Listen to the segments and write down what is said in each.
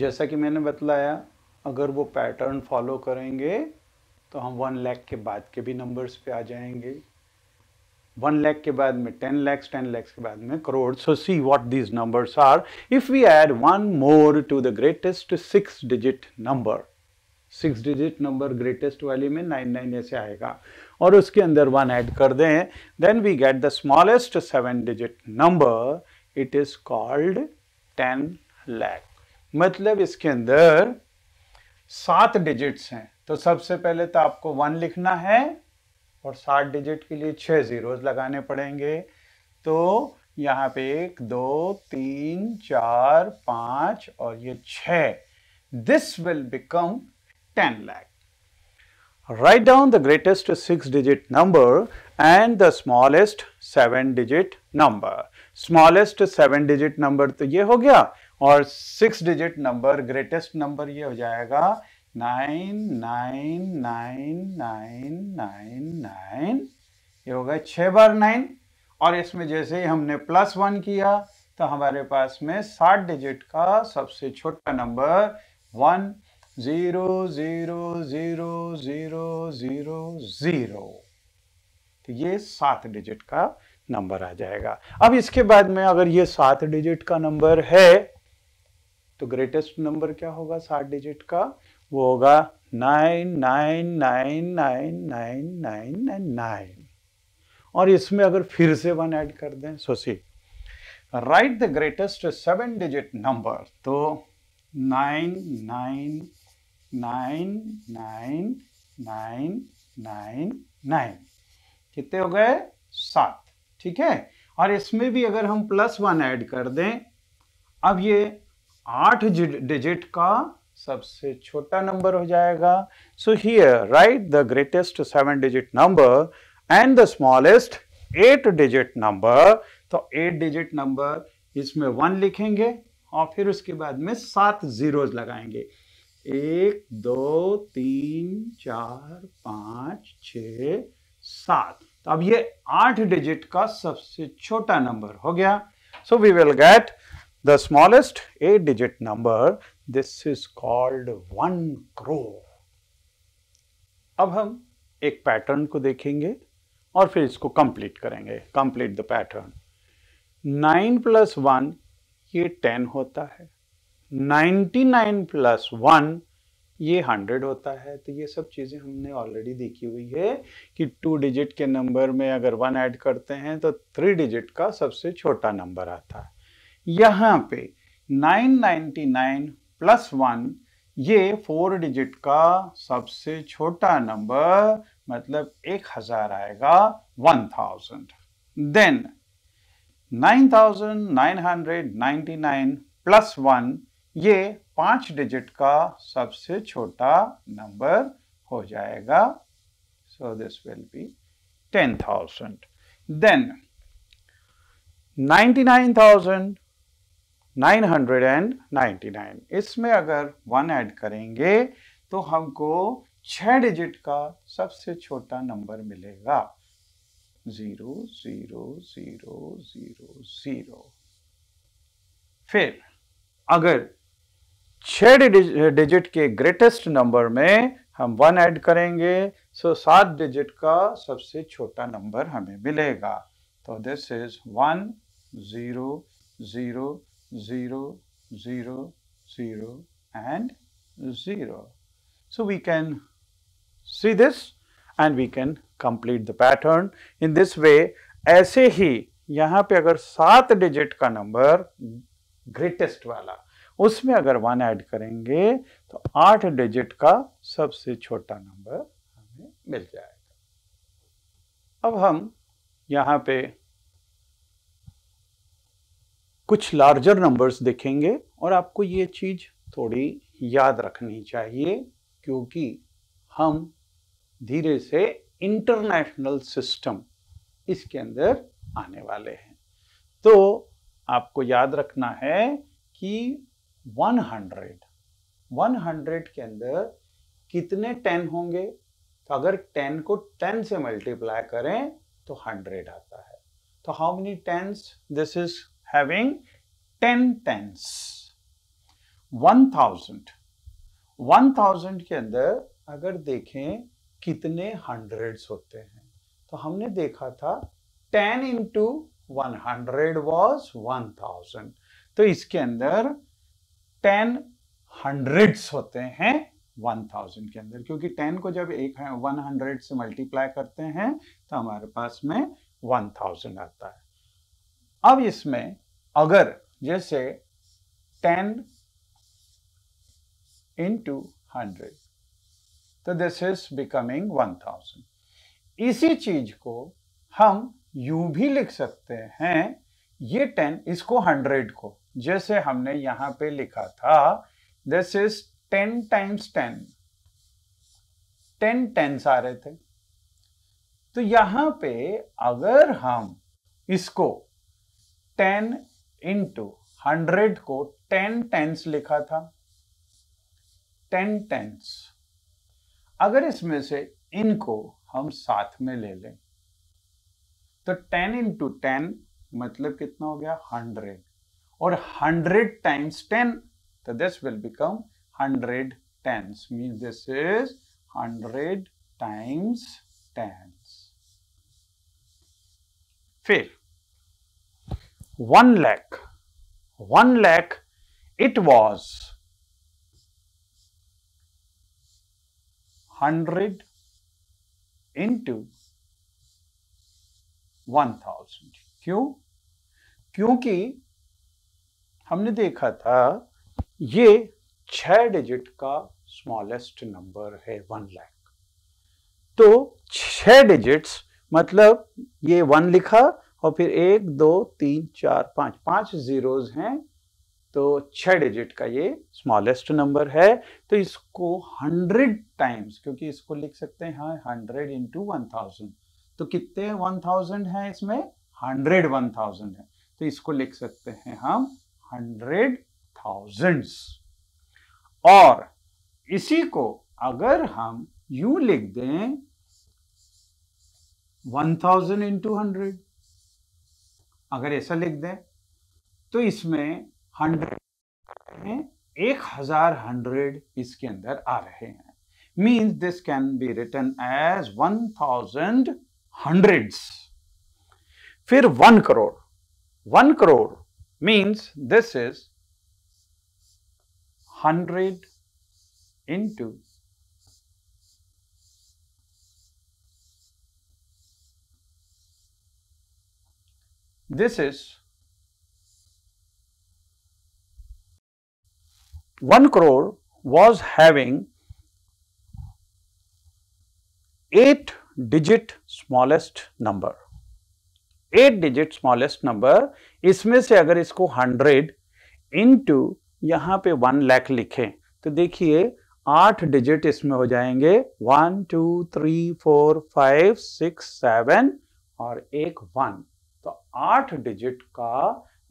जैसा कि मैंने बतलाया अगर वो पैटर्न फॉलो करेंगे तो हम वन लैख के बाद के भी नंबर्स पे आ जाएंगे वन लैख के बाद में टेन लैक्स टेन लैक्स के बाद में crore so see what these numbers are if we add one more to the greatest six digit number six digit number greatest वाली में नाइन नाइन ऐसे आएगा और उसके अंदर वन ऐड कर दें then we get the smallest seven digit number it is called ten lakh मतलब इसके अंदर सात डिजिट्स हैं तो सबसे पहले तो आपको वन लिखना है और सात डिजिट के लिए छह ज़ीरोज लगाने पड़ेंगे तो यहाँ पे एक दो तीन चार पांच और ये छ this will become ten lakh Write down the greatest six digit number and the smallest seven digit number. Smallest seven digit number तो ये हो गया और six digit number greatest number ये हो जाएगा 999999 ये हो गया 6 बार 9 और इसमें जैसे ही हमने प्लस वन किया तो हमारे पास में 60 डिजिट का सबसे छोटा number 1 zero zero zero zero zero zero तो ये सात डिजिट का नंबर आ जाएगा अब इसके बाद में अगर ये सात डिजिट का नंबर है तो ग्रेटेस्ट नंबर क्या होगा सात डिजिट का वो होगा nine nine nine nine nine nine nine nine और इसमें अगर फिर से वन ऐड कर दें so see write the greatest seven digit number तो nine nine nine nine nine nine nine कितने हो गए सात ठीक है और इसमें भी अगर हम प्लस वन ऐड कर दें अब ये आठ डिजिट का सबसे छोटा नंबर हो जाएगा so here write the greatest seven digit number and the smallest eight digit number तो एट डिजिट नंबर इसमें वन लिखेंगे और फिर उसके बाद में सात जीरोज लगाएंगे एक दो तीन चार पाँच छ सात तो अब ये आठ डिजिट का सबसे छोटा नंबर हो गया so we will get the smallest eight digit number this is called one crore अब हम एक पैटर्न को देखेंगे और फिर इसको कंप्लीट करेंगे complete the pattern nine plus one ये टेन होता है 99 प्लस वन ये 100 होता है तो ये सब चीज़ें हमने ऑलरेडी देखी हुई है कि टू डिजिट के नंबर में अगर वन ऐड करते हैं तो थ्री डिजिट का सबसे छोटा नंबर आता है यहां पे 999 प्लस वन ये फोर डिजिट का सबसे छोटा नंबर मतलब एक हजार आएगा one thousand then nine thousand nine hundred ninety nine plus one ये पांच डिजिट का सबसे छोटा नंबर हो जाएगा so this will be ten thousand ninety nine thousand nine hundred and ninety nine इसमें अगर वन ऐड करेंगे तो हमको छह डिजिट का सबसे छोटा नंबर मिलेगा zero zero zero zero zero फिर अगर छः डिजिट के ग्रेटेस्ट नंबर में हम वन ऐड करेंगे सो सात डिजिट का सबसे छोटा नंबर हमें मिलेगा तो this is one zero zero zero zero zero and zero so we can see this and we can complete the pattern in this way ऐसे ही यहाँ पे अगर सात डिजिट का नंबर ग्रेटेस्ट वाला उसमें अगर वन ऐड करेंगे तो आठ डिजिट का सबसे छोटा नंबर हमें मिल जाएगा अब हम यहाँ पे कुछ लार्जर नंबर्स देखेंगे और आपको ये चीज़ थोड़ी याद रखनी चाहिए क्योंकि हम धीरे से इंटरनेशनल सिस्टम इसके अंदर आने वाले हैं तो आपको याद रखना है कि वन हंड्रेड वन हंड्रेड के अंदर कितने टेन होंगे तो अगर टेन को टेन से मल्टीप्लाई करें तो हंड्रेड आता है तो how many tens this is having ten tens one thousand one thousand के अंदर अगर देखें कितने हंड्रेड्स होते हैं तो हमने देखा था ten into one hundred was one thousand तो इसके अंदर टेन हंड्रेड्स होते हैं वन थाउजेंड के अंदर क्योंकि टेन को जब एक वन हंड्रेड से मल्टीप्लाई करते हैं तो हमारे पास में वन थाउजेंड आता है अब इसमें अगर जैसे टेन इंटू हंड्रेड तो this is becoming one thousand इसी चीज को हम यू भी लिख सकते हैं ये टेन इसको हंड्रेड को जैसे हमने यहां पे लिखा था this is ten times ten ten tens आ रहे थे तो यहां पे अगर हम इसको टेन इंटू हंड्रेड को टेन टेंस लिखा था टेन टेंस अगर इसमें से इनको हम साथ में ले लें तो टेन इंटू टेन मतलब कितना हो गया हंड्रेड और 100 टाइम्स टेन तो this will become hundred tens means this is hundred times tens फिर one lakh one lakh it was was 100 one thousand क्यों क्योंकि हमने देखा था ये छह डिजिट का स्मॉलेस्ट नंबर है वन लैख तो छ डिजिट्स मतलब ये वन लिखा और फिर एक दो तीन चार पांच पांच जीरोज हैं तो छ डिजिट का ये स्मॉलेस्ट नंबर है तो इसको हंड्रेड टाइम्स क्योंकि इसको लिख सकते हैं हंड्रेड इंटू वन थाउजेंड तो कितने वन थाउजेंड है इसमें हंड्रेड वन थाउजेंड है तो इसको लिख सकते हैं हम हंड्रेड थाउजेंड और इसी को अगर हम यू लिख दें वन थाउजेंड इंटू हंड्रेड अगर ऐसा लिख दें तो इसमें हंड्रेड में एक हजार हंड्रेड इसके अंदर आ रहे हैं means this can be written as one thousand hundred फिर one crore one crore means this is 100 into this is 1 crore was having 8 digit smallest number eight digit smallest number इसमें से अगर इसको हंड्रेड इंटू यहां पे वन लैख लिखें तो देखिए आठ डिजिट इसमें हो जाएंगे one two three four five six seven और एक वन तो आठ डिजिट का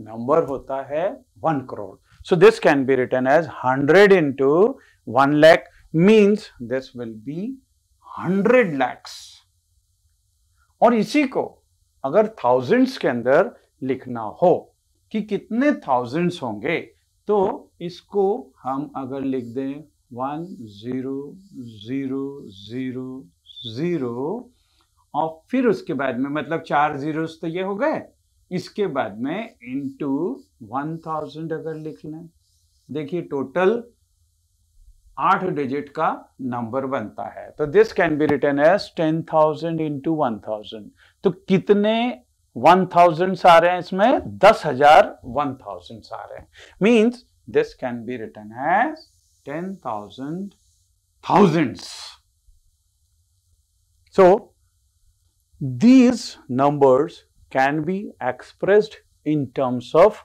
नंबर होता है one crore so this can be written as hundred into one lakh means this will be hundred lakhs और इसी को अगर थाउजेंड्स के अंदर लिखना हो कि कितने थाउजेंड्स होंगे तो इसको हम अगर लिख दें one zero zero zero zero और फिर उसके बाद में मतलब चार ज़ीरोस तो ये हो गए इसके बाद में इनटू वन थाउजेंड अगर लिख लें देखिए टोटल आठ डिजिट का नंबर बनता है तो this can be written as ten thousand into one thousand तो कितने वन थाउजेंड आ रहे हैं इसमें दस हजार वन थाउजेंड आ रहे हैं means this can be written as ten thousand thousand so these numbers can be expressed in terms of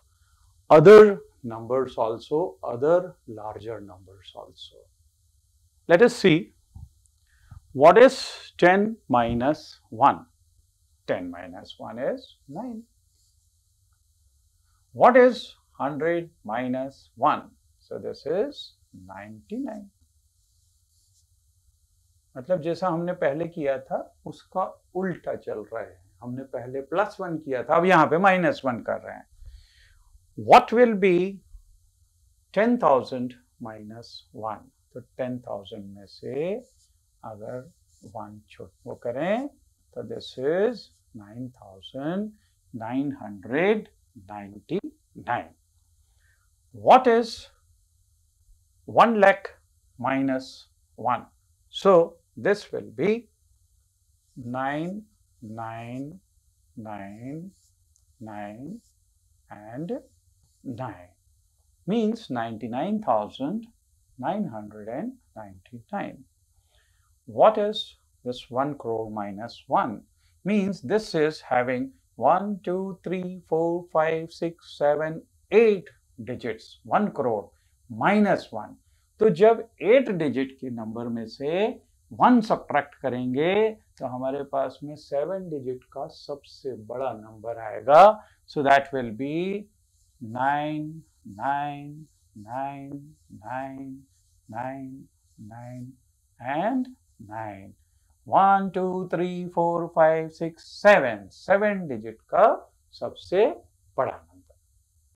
other numbers also, other larger numbers also. Let us see what is 10 minus 1? 10 minus 1 is 9. What is 100 minus 1? So, this is 99. मतलब जैसा हमने पहले किया था उसका उल्टा चल रहा है हमने पहले प्लस वन किया था अब यहाँ पे माइनस वन कर रहे हैं what will be 10,000 minus 1? So 10,000 say, अगर 1 so वो करें So this is 9,999. What is 1 lakh minus 1? So, this will be nine nine nine nine 9, 9 and nine means 99,999. What is this 1 crore minus 1? Means this is having 1, 2, 3, 4, 5, 6, 7, 8 digits 1 crore minus 1 तो जब 8 digit के number में से 1 subtract करेंगे तो हमारे पास में 7 digit का सबसे बड़ा नंबर आएगा so that will be nine, nine, nine, nine, nine, nine, and nine. One two three four five six seven seven digit का सबसे बड़ा